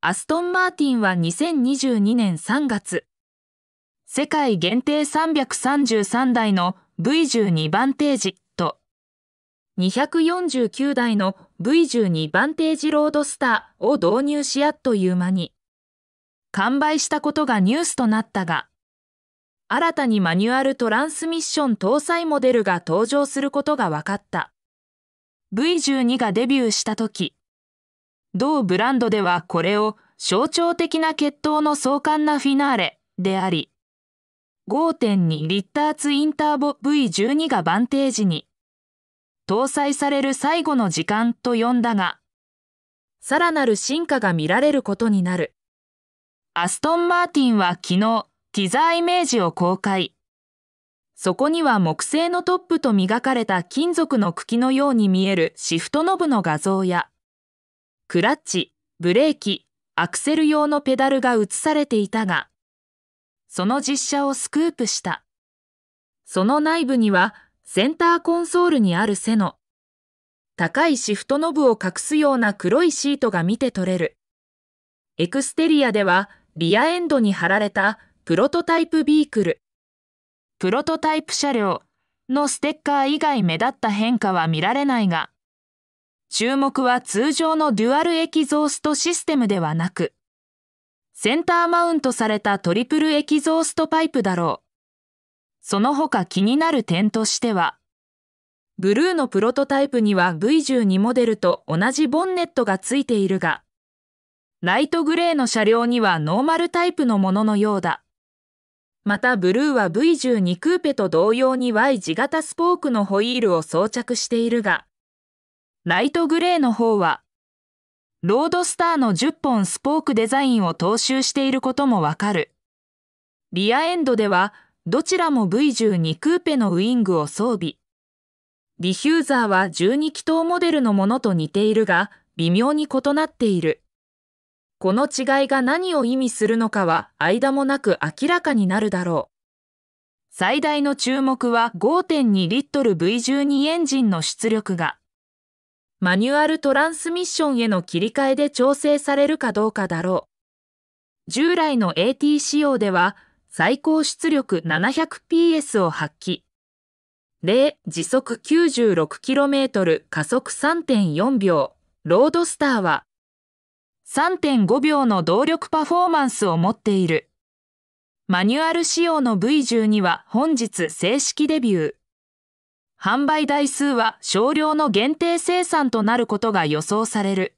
アストンマーティンは2022年3月、世界限定333台の V12 バンテージと、249台の V12 バンテージロードスターを導入しやっという間に、完売したことがニュースとなったが、新たにマニュアルトランスミッション搭載モデルが登場することが分かった。V12 がデビューした時、同ブランドではこれを象徴的な決闘の壮観なフィナーレであり、5.2リッターツインターボ V12 がバンテージに、搭載される最後の時間と呼んだが、さらなる進化が見られることになる。アストン・マーティンは昨日、ティザーイメージを公開。そこには木製のトップと磨かれた金属の茎のように見えるシフトノブの画像や、クラッチ、ブレーキ、アクセル用のペダルが映されていたが、その実写をスクープした。その内部には、センターコンソールにある背の、高いシフトノブを隠すような黒いシートが見て取れる。エクステリアでは、リアエンドに貼られたプロトタイプビークル、プロトタイプ車両のステッカー以外目立った変化は見られないが、注目は通常のデュアルエキゾーストシステムではなく、センターマウントされたトリプルエキゾーストパイプだろう。その他気になる点としては、ブルーのプロトタイプには V12 モデルと同じボンネットがついているが、ライトグレーの車両にはノーマルタイプのもののようだ。またブルーは V12 クーペと同様に Y 字型スポークのホイールを装着しているが、ライトグレーの方は、ロードスターの10本スポークデザインを踏襲していることもわかる。リアエンドでは、どちらも V12 クーペのウィングを装備。ディヒューザーは12気筒モデルのものと似ているが、微妙に異なっている。この違いが何を意味するのかは間もなく明らかになるだろう。最大の注目は5.2リットル V12 エンジンの出力がマニュアルトランスミッションへの切り替えで調整されるかどうかだろう。従来の AT 仕様では最高出力 700PS を発揮。例、時速 96km 加速3.4秒、ロードスターは3.5秒の動力パフォーマンスを持っている。マニュアル仕様の V12 は本日正式デビュー。販売台数は少量の限定生産となることが予想される。